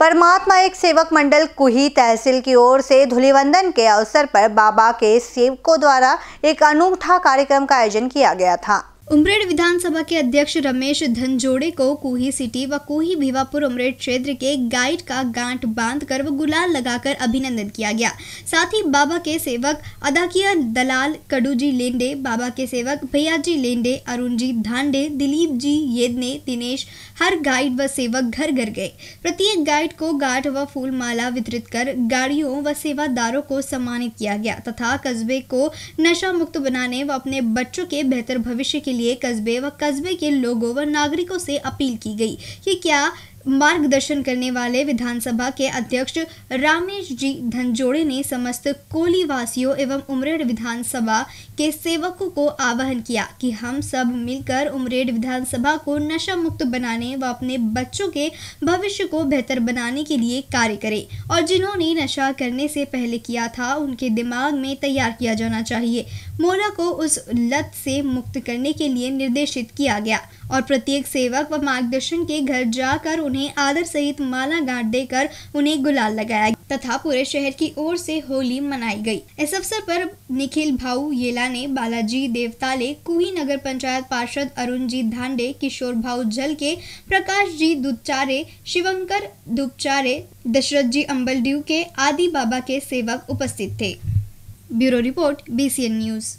परमात्मा एक सेवक मंडल कुही तहसील की ओर से धुलिवंदन के अवसर पर बाबा के सेवकों द्वारा एक अनूठा कार्यक्रम का आयोजन किया गया था उमरेड विधानसभा के अध्यक्ष रमेश धनजोड़े को कुही सिटी व कुही भीवापुर उमरेड क्षेत्र के गाइड का गांठ बांधकर व गुलाल लगाकर अभिनंदन किया गया साथ ही बाबा के सेवक अदाकिया दलाल कडूजी लेंडे बाबा के सेवक भैयाजी लेंडे जी धांडे दिलीप जी येदने दिनेश हर गाइड व सेवक घर घर गए प्रत्येक गाइड को गांठ व फूल माला वितरित कर गाड़ियों व सेवादारों को सम्मानित किया गया तथा कस्बे को नशा मुक्त बनाने व अपने बच्चों के बेहतर भविष्य के लिए लिए कस्बे व कस्बे के लोगों व नागरिकों से अपील की गई कि क्या मार्गदर्शन करने वाले विधानसभा के अध्यक्ष रामेश जी धनजोड़े ने समस्त कोली वासियों एवं उमरेड विधानसभा के सेवकों को आह्वान किया कि हम सब मिलकर उमरेड विधानसभा को नशा मुक्त बनाने व अपने बच्चों के भविष्य को बेहतर बनाने के लिए कार्य करें और जिन्होंने नशा करने से पहले किया था उनके दिमाग में तैयार किया जाना चाहिए मोला को उस लत से मुक्त करने के लिए निर्देशित किया गया और प्रत्येक सेवक व मार्गदर्शन के घर जाकर उन्हें आदर सहित माला गांठ देकर उन्हें गुलाल लगाया तथा पूरे शहर की ओर से होली मनाई गई इस अवसर पर निखिल भाऊ येला ने बालाजी देवताले कुही नगर पंचायत पार्षद अरुण जी धांडे किशोर भाऊ जल के प्रकाश जी दुपचारे शिवंकर दुपचारे दशरथ जी अम्बल के आदि बाबा के सेवक उपस्थित थे ब्यूरो रिपोर्ट बी न्यूज़